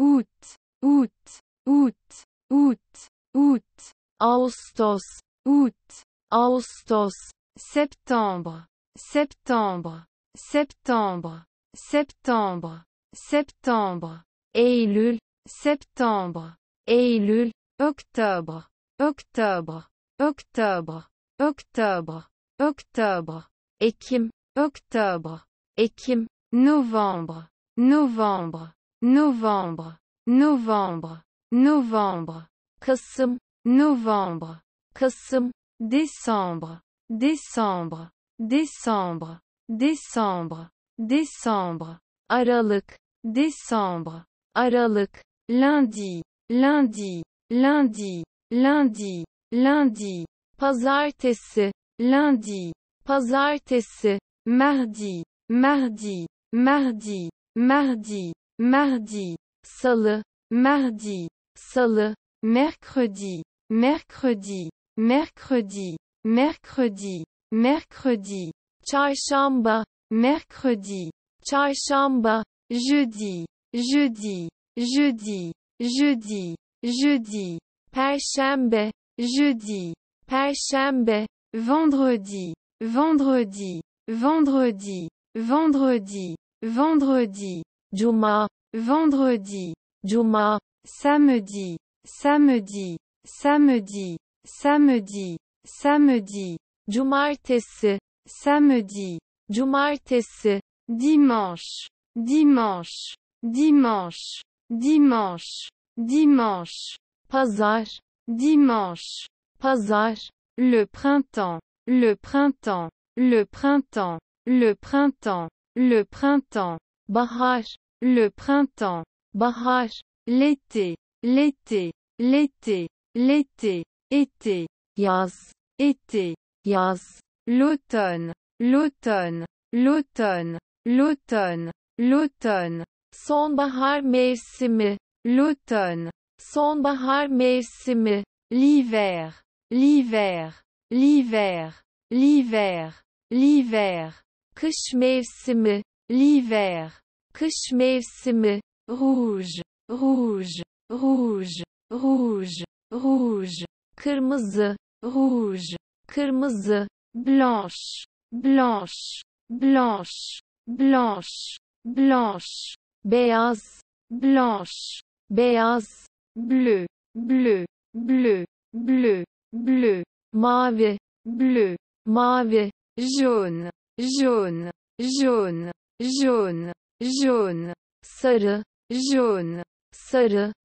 août, août, août, août, août, Austos août, austos septembre, septembre, septembre, septembre, septembre, Eylül, septembre, Eylül, octobre, octobre, octobre, octobre, octobre, Ekim, octobre, Ekim, novembre, novembre, novembre, novembre, novembre, Kasım, novembre, Kasım, décembre, décembre, décembre, décembre, décembre, Aralık, décembre, Aralık, lundi, lundi, lundi, lundi, lundi, pazartesi, lundi, pazartesi, mardi, mardi, mardi, mardi, mardi, seul mardi, seul mercredi, mercredi, mercredi, mercredi, mercredi, chamba mercredi, çarşamba, jeudi, jeudi, jeudi, jeudi, jeudi, perşembe, jeudi, perşembe, vendredi, vendredi, vendredi, vendredi, vendredi, Juma, vendredi, Juma, samedi, samedi, samedi, samedi, samedi, Jumartesi, samedi, Jumartesi, dimanche, dimanche, dimanche, dimanche, dimanche, pazar, dimanche, pazar, le printemps, le printemps, le printemps, le printemps, le printemps, Bahar. Le printemps. Bahar. L'été. L'été. L'été. L'été. Été. Yaz. Été. Yaz. L'automne. L'automne. L'automne. L'automne. L'automne. Sonbahar mevsimi. L'automne. Sonbahar mevsimi. L'hiver. L'hiver. L'hiver. L'hiver. L'hiver. Kış mevsimi. L'hiver. Kış mevsimi. Rouge, rouge, rouge, rouge, rouge. Kırmızı. Rouge. Kırmızı. Blanche, blanche, blanche, blanche, blanche. Beyaz. Blanche. Beyaz. Bleu, bleu, bleu, bleu, bleu. Mavi. Bleu. Mavi. Jaune, jaune, jaune, jaune. jaune, sarı, jaune, sarı,